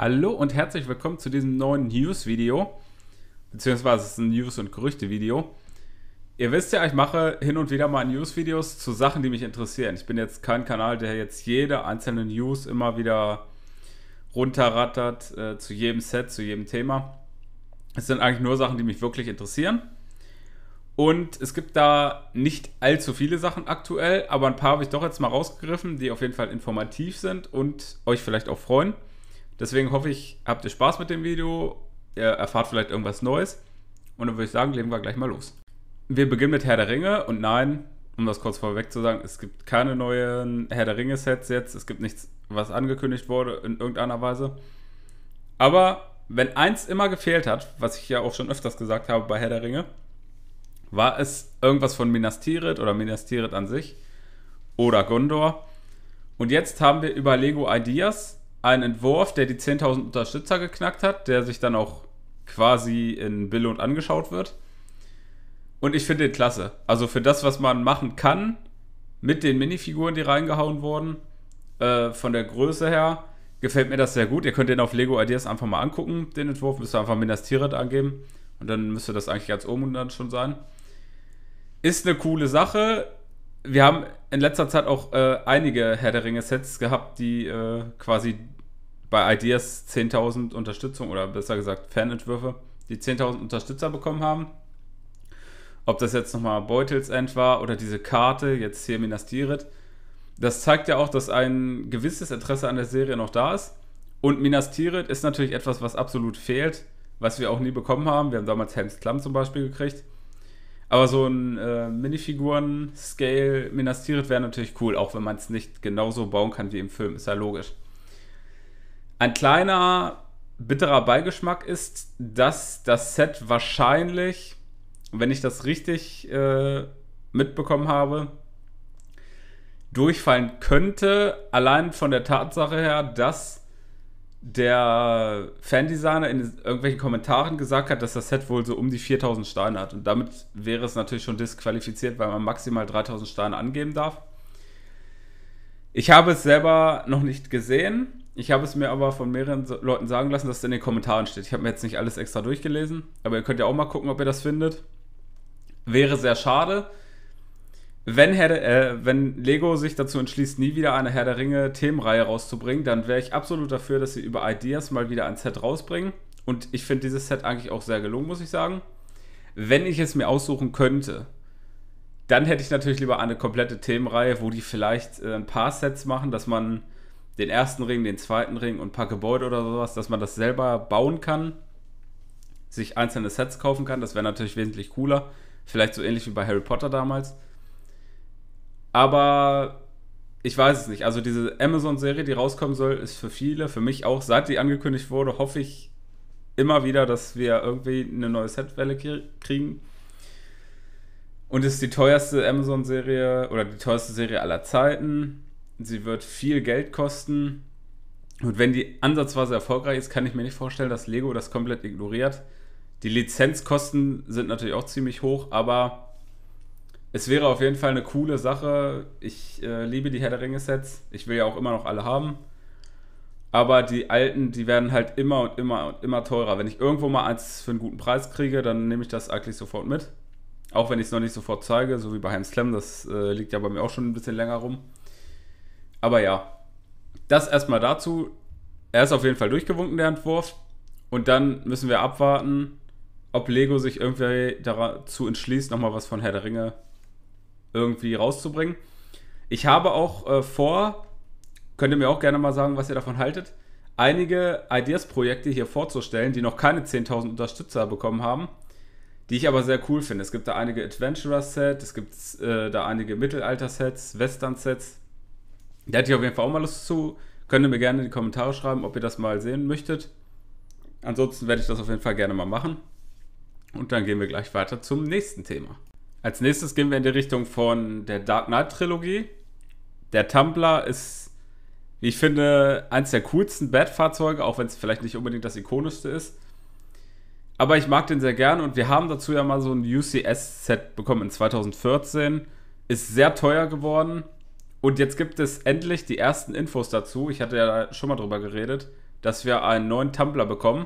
Hallo und herzlich willkommen zu diesem neuen News-Video. Beziehungsweise es ist ein News- und Gerüchte-Video. Ihr wisst ja, ich mache hin und wieder mal News-Videos zu Sachen, die mich interessieren. Ich bin jetzt kein Kanal, der jetzt jede einzelne News immer wieder runterrattert, äh, zu jedem Set, zu jedem Thema. Es sind eigentlich nur Sachen, die mich wirklich interessieren. Und es gibt da nicht allzu viele Sachen aktuell, aber ein paar habe ich doch jetzt mal rausgegriffen, die auf jeden Fall informativ sind und euch vielleicht auch freuen. Deswegen hoffe ich, habt ihr Spaß mit dem Video, ihr erfahrt vielleicht irgendwas Neues. Und dann würde ich sagen, legen wir gleich mal los. Wir beginnen mit Herr der Ringe und nein, um das kurz vorweg zu sagen, es gibt keine neuen Herr der Ringe-Sets jetzt. Es gibt nichts, was angekündigt wurde in irgendeiner Weise. Aber wenn eins immer gefehlt hat, was ich ja auch schon öfters gesagt habe bei Herr der Ringe, war es irgendwas von Minas Tirith oder Minas Tirith an sich oder Gondor. Und jetzt haben wir über Lego Ideas ein Entwurf, der die 10.000 Unterstützer geknackt hat, der sich dann auch quasi in Bill und angeschaut wird. Und ich finde den klasse. Also für das, was man machen kann, mit den Minifiguren, die reingehauen wurden, äh, von der Größe her, gefällt mir das sehr gut. Ihr könnt den auf Lego Ideas einfach mal angucken, den Entwurf. Müsst ihr einfach Minas Tirith angeben. Und dann müsste das eigentlich ganz oben dann schon sein. Ist eine coole Sache wir haben in letzter Zeit auch äh, einige Herr der Ringe-Sets gehabt, die äh, quasi bei Ideas 10.000 Unterstützung oder besser gesagt Fanentwürfe, die 10.000 Unterstützer bekommen haben. Ob das jetzt nochmal Beutels End war oder diese Karte, jetzt hier Minas Tirith. Das zeigt ja auch, dass ein gewisses Interesse an der Serie noch da ist. Und Minas Tirith ist natürlich etwas, was absolut fehlt, was wir auch nie bekommen haben. Wir haben damals Helms Klamm zum Beispiel gekriegt. Aber so ein äh, Minifiguren-Scale Minas Tirith wäre natürlich cool, auch wenn man es nicht genauso bauen kann wie im Film, ist ja logisch. Ein kleiner bitterer Beigeschmack ist, dass das Set wahrscheinlich, wenn ich das richtig äh, mitbekommen habe, durchfallen könnte, allein von der Tatsache her, dass der Fandesigner in irgendwelchen Kommentaren gesagt hat, dass das Set wohl so um die 4000 Steine hat. Und damit wäre es natürlich schon disqualifiziert, weil man maximal 3000 Steine angeben darf. Ich habe es selber noch nicht gesehen. Ich habe es mir aber von mehreren Leuten sagen lassen, dass es in den Kommentaren steht. Ich habe mir jetzt nicht alles extra durchgelesen, aber ihr könnt ja auch mal gucken, ob ihr das findet. Wäre sehr schade, wenn, Herr, äh, wenn Lego sich dazu entschließt, nie wieder eine Herr der Ringe Themenreihe rauszubringen, dann wäre ich absolut dafür, dass sie über Ideas mal wieder ein Set rausbringen. Und ich finde dieses Set eigentlich auch sehr gelungen, muss ich sagen. Wenn ich es mir aussuchen könnte, dann hätte ich natürlich lieber eine komplette Themenreihe, wo die vielleicht äh, ein paar Sets machen, dass man den ersten Ring, den zweiten Ring und ein paar Gebäude oder sowas, dass man das selber bauen kann, sich einzelne Sets kaufen kann. Das wäre natürlich wesentlich cooler. Vielleicht so ähnlich wie bei Harry Potter damals. Aber ich weiß es nicht. Also diese Amazon-Serie, die rauskommen soll, ist für viele, für mich auch, seit die angekündigt wurde, hoffe ich immer wieder, dass wir irgendwie eine neue Setwelle kriegen. Und ist die teuerste Amazon-Serie oder die teuerste Serie aller Zeiten. Sie wird viel Geld kosten. Und wenn die ansatzweise erfolgreich ist, kann ich mir nicht vorstellen, dass Lego das komplett ignoriert. Die Lizenzkosten sind natürlich auch ziemlich hoch, aber es wäre auf jeden Fall eine coole Sache. Ich äh, liebe die Herr der Ringe-Sets. Ich will ja auch immer noch alle haben. Aber die alten, die werden halt immer und immer und immer teurer. Wenn ich irgendwo mal eins für einen guten Preis kriege, dann nehme ich das eigentlich sofort mit. Auch wenn ich es noch nicht sofort zeige, so wie bei Heims Clem, das äh, liegt ja bei mir auch schon ein bisschen länger rum. Aber ja, das erstmal dazu. Er ist auf jeden Fall durchgewunken, der Entwurf. Und dann müssen wir abwarten, ob Lego sich irgendwie dazu entschließt, nochmal was von Herr der Ringe irgendwie rauszubringen. Ich habe auch äh, vor, könnt ihr mir auch gerne mal sagen, was ihr davon haltet, einige Ideas-Projekte hier vorzustellen, die noch keine 10.000 Unterstützer bekommen haben, die ich aber sehr cool finde. Es gibt da einige Adventurer-Sets, es gibt äh, da einige Mittelalter-Sets, Western-Sets. Da hätte ich auf jeden Fall auch mal Lust zu. Könnt ihr mir gerne in die Kommentare schreiben, ob ihr das mal sehen möchtet. Ansonsten werde ich das auf jeden Fall gerne mal machen. Und dann gehen wir gleich weiter zum nächsten Thema. Als nächstes gehen wir in die Richtung von der Dark Knight Trilogie. Der Tumblr ist, wie ich finde, eins der coolsten Bat-Fahrzeuge, auch wenn es vielleicht nicht unbedingt das ikonischste ist. Aber ich mag den sehr gern und wir haben dazu ja mal so ein UCS-Set bekommen in 2014. Ist sehr teuer geworden. Und jetzt gibt es endlich die ersten Infos dazu. Ich hatte ja schon mal drüber geredet, dass wir einen neuen Tumblr bekommen.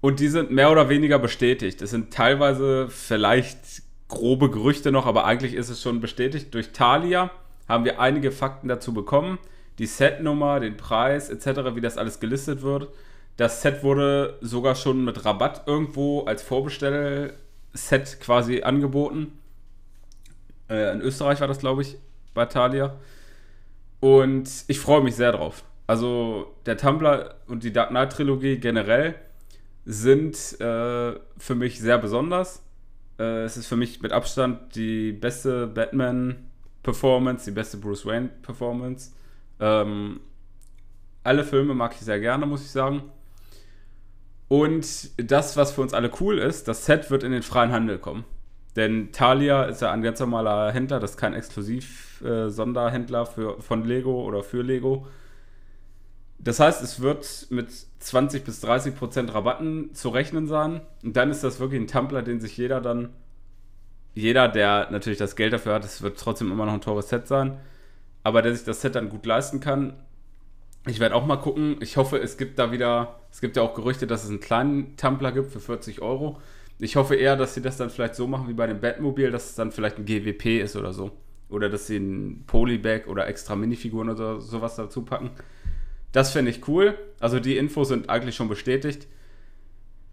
Und die sind mehr oder weniger bestätigt. Es sind teilweise vielleicht grobe Gerüchte noch, aber eigentlich ist es schon bestätigt. Durch Thalia haben wir einige Fakten dazu bekommen. Die Setnummer, den Preis etc., wie das alles gelistet wird. Das Set wurde sogar schon mit Rabatt irgendwo als Vorbestell-Set quasi angeboten. Äh, in Österreich war das, glaube ich, bei Thalia. Und ich freue mich sehr drauf. Also der Tumblr und die Dark Knight-Trilogie generell sind äh, für mich sehr besonders äh, es ist für mich mit Abstand die beste Batman-Performance, die beste Bruce Wayne-Performance. Ähm, alle Filme mag ich sehr gerne, muss ich sagen. Und das, was für uns alle cool ist, das Set wird in den freien Handel kommen. Denn Thalia ist ja ein ganz normaler Händler, das ist kein Exklusiv-Sonderhändler äh, von Lego oder für Lego. Das heißt, es wird mit 20 bis 30 Prozent Rabatten zu rechnen sein. Und dann ist das wirklich ein Tumbler, den sich jeder dann, jeder, der natürlich das Geld dafür hat, es wird trotzdem immer noch ein teures Set sein, aber der sich das Set dann gut leisten kann. Ich werde auch mal gucken. Ich hoffe, es gibt da wieder, es gibt ja auch Gerüchte, dass es einen kleinen Tumbler gibt für 40 Euro. Ich hoffe eher, dass sie das dann vielleicht so machen wie bei dem Batmobil, dass es dann vielleicht ein GWP ist oder so. Oder dass sie ein Polybag oder extra Minifiguren oder sowas dazu packen. Das finde ich cool. Also die Infos sind eigentlich schon bestätigt.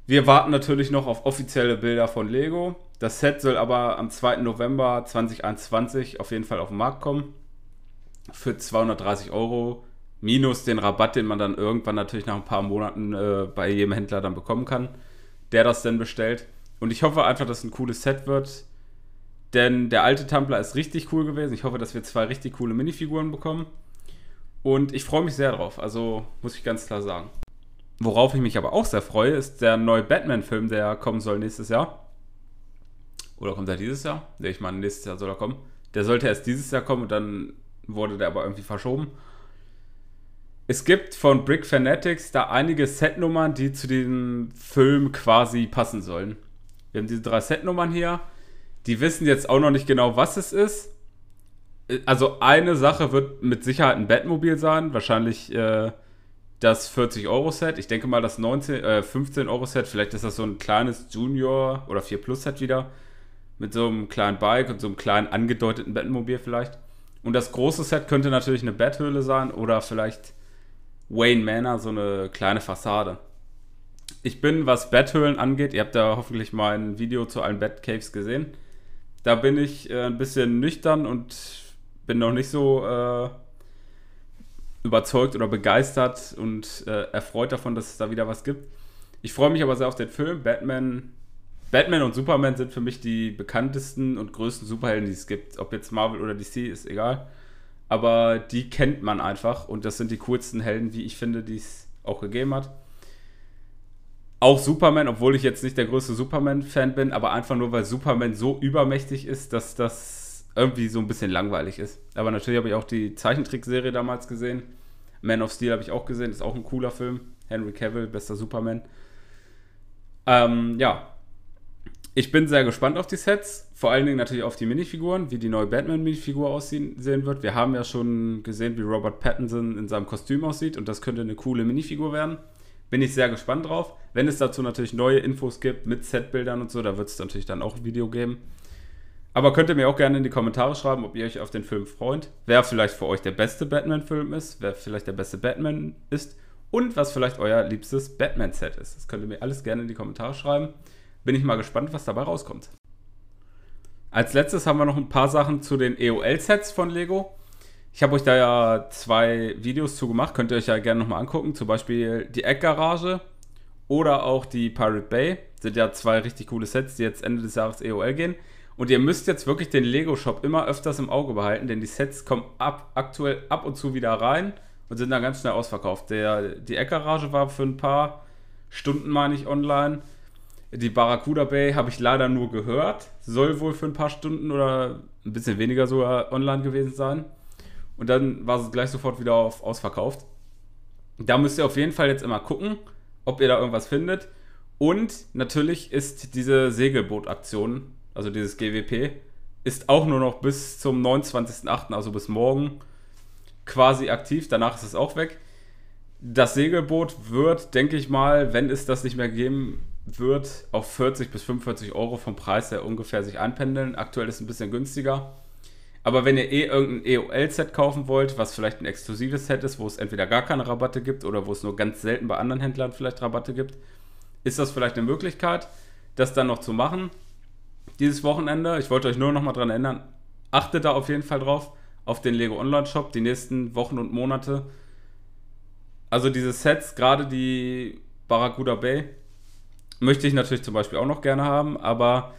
Wir warten natürlich noch auf offizielle Bilder von Lego. Das Set soll aber am 2. November 2021 auf jeden Fall auf den Markt kommen. Für 230 Euro minus den Rabatt, den man dann irgendwann natürlich nach ein paar Monaten äh, bei jedem Händler dann bekommen kann, der das denn bestellt. Und ich hoffe einfach, dass es ein cooles Set wird. Denn der alte Tumblr ist richtig cool gewesen. Ich hoffe, dass wir zwei richtig coole Minifiguren bekommen. Und ich freue mich sehr drauf, also muss ich ganz klar sagen. Worauf ich mich aber auch sehr freue, ist der neue Batman-Film, der kommen soll nächstes Jahr. Oder kommt er dieses Jahr? Ne, ich meine, nächstes Jahr soll er kommen. Der sollte erst dieses Jahr kommen und dann wurde der aber irgendwie verschoben. Es gibt von Brick Fanatics da einige Setnummern, die zu dem Film quasi passen sollen. Wir haben diese drei Setnummern hier. Die wissen jetzt auch noch nicht genau, was es ist. Äh, also eine Sache wird mit Sicherheit ein Batmobil sein, wahrscheinlich äh, das 40-Euro-Set. Ich denke mal, das äh, 15-Euro-Set, vielleicht ist das so ein kleines Junior- oder 4-Plus-Set wieder. Mit so einem kleinen Bike und so einem kleinen angedeuteten Batmobil vielleicht. Und das große Set könnte natürlich eine Betthöhle sein oder vielleicht Wayne Manor, so eine kleine Fassade. Ich bin, was Betthöhlen angeht, ihr habt da hoffentlich mein Video zu allen Batcaves gesehen. Da bin ich äh, ein bisschen nüchtern und bin noch nicht so äh, überzeugt oder begeistert und äh, erfreut davon, dass es da wieder was gibt. Ich freue mich aber sehr auf den Film. Batman, Batman und Superman sind für mich die bekanntesten und größten Superhelden, die es gibt. Ob jetzt Marvel oder DC, ist egal. Aber die kennt man einfach und das sind die coolsten Helden, wie ich finde, die es auch gegeben hat. Auch Superman, obwohl ich jetzt nicht der größte Superman-Fan bin, aber einfach nur, weil Superman so übermächtig ist, dass das irgendwie so ein bisschen langweilig ist. Aber natürlich habe ich auch die Zeichentrickserie damals gesehen. Man of Steel habe ich auch gesehen, ist auch ein cooler Film. Henry Cavill, bester Superman. Ähm, ja. Ich bin sehr gespannt auf die Sets, vor allen Dingen natürlich auf die Minifiguren, wie die neue Batman-Minifigur aussehen wird. Wir haben ja schon gesehen, wie Robert Pattinson in seinem Kostüm aussieht und das könnte eine coole Minifigur werden. Bin ich sehr gespannt drauf. Wenn es dazu natürlich neue Infos gibt mit Setbildern und so, da wird es natürlich dann auch ein Video geben. Aber könnt ihr mir auch gerne in die Kommentare schreiben, ob ihr euch auf den Film freut, wer vielleicht für euch der beste Batman-Film ist, wer vielleicht der beste Batman ist und was vielleicht euer liebstes Batman-Set ist. Das könnt ihr mir alles gerne in die Kommentare schreiben. Bin ich mal gespannt, was dabei rauskommt. Als letztes haben wir noch ein paar Sachen zu den EOL-Sets von Lego. Ich habe euch da ja zwei Videos zu gemacht, könnt ihr euch ja gerne nochmal angucken. Zum Beispiel die Eckgarage oder auch die Pirate Bay. sind ja zwei richtig coole Sets, die jetzt Ende des Jahres EOL gehen. Und ihr müsst jetzt wirklich den Lego-Shop immer öfters im Auge behalten, denn die Sets kommen ab, aktuell ab und zu wieder rein und sind dann ganz schnell ausverkauft. Der, die Eckgarage war für ein paar Stunden, meine ich, online. Die Barracuda Bay habe ich leider nur gehört. Soll wohl für ein paar Stunden oder ein bisschen weniger sogar online gewesen sein. Und dann war es gleich sofort wieder auf ausverkauft. Da müsst ihr auf jeden Fall jetzt immer gucken, ob ihr da irgendwas findet. Und natürlich ist diese Segelbootaktion also dieses GWP, ist auch nur noch bis zum 29.08., also bis morgen, quasi aktiv. Danach ist es auch weg. Das Segelboot wird, denke ich mal, wenn es das nicht mehr geben wird, auf 40 bis 45 Euro vom Preis her ungefähr sich einpendeln. Aktuell ist es ein bisschen günstiger. Aber wenn ihr eh irgendein EOL-Set kaufen wollt, was vielleicht ein exklusives Set ist, wo es entweder gar keine Rabatte gibt oder wo es nur ganz selten bei anderen Händlern vielleicht Rabatte gibt, ist das vielleicht eine Möglichkeit, das dann noch zu machen dieses Wochenende. Ich wollte euch nur noch mal dran erinnern. Achtet da auf jeden Fall drauf, auf den Lego Online Shop die nächsten Wochen und Monate. Also diese Sets, gerade die Barracuda Bay, möchte ich natürlich zum Beispiel auch noch gerne haben, aber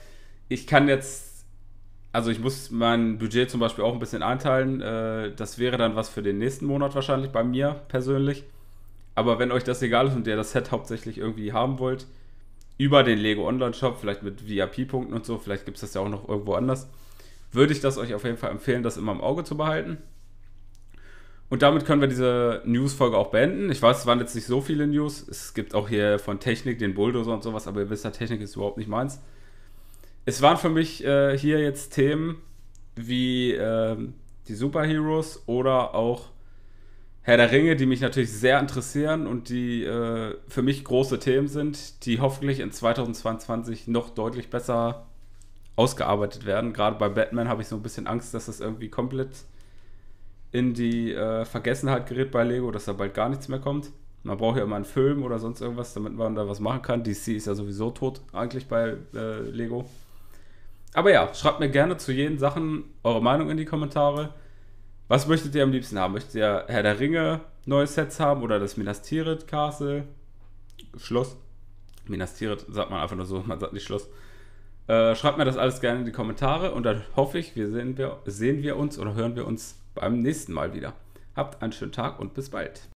ich kann jetzt, also ich muss mein Budget zum Beispiel auch ein bisschen einteilen. Äh, das wäre dann was für den nächsten Monat wahrscheinlich bei mir persönlich. Aber wenn euch das egal ist und ihr das Set hauptsächlich irgendwie haben wollt, über den Lego Online-Shop, vielleicht mit VIP-Punkten und so, vielleicht gibt es das ja auch noch irgendwo anders, würde ich das euch auf jeden Fall empfehlen, das immer im Auge zu behalten. Und damit können wir diese News-Folge auch beenden. Ich weiß, es waren jetzt nicht so viele News. Es gibt auch hier von Technik den Bulldozer und sowas, aber ihr wisst ja, Technik ist überhaupt nicht meins. Es waren für mich äh, hier jetzt Themen wie äh, die Superheroes oder auch Herr der Ringe, die mich natürlich sehr interessieren und die äh, für mich große Themen sind, die hoffentlich in 2022 noch deutlich besser ausgearbeitet werden. Gerade bei Batman habe ich so ein bisschen Angst, dass das irgendwie komplett in die äh, Vergessenheit gerät bei Lego, dass da bald gar nichts mehr kommt. Man braucht ja immer einen Film oder sonst irgendwas, damit man da was machen kann. DC ist ja sowieso tot eigentlich bei äh, Lego. Aber ja, schreibt mir gerne zu jeden Sachen eure Meinung in die Kommentare. Was möchtet ihr am liebsten haben? Möchtet ihr Herr der Ringe neue Sets haben oder das Minas Tirith Castle? Schloss? Minas Tirith sagt man einfach nur so, man sagt nicht Schloss. Äh, schreibt mir das alles gerne in die Kommentare und dann hoffe ich, wir sehen, wir sehen wir uns oder hören wir uns beim nächsten Mal wieder. Habt einen schönen Tag und bis bald.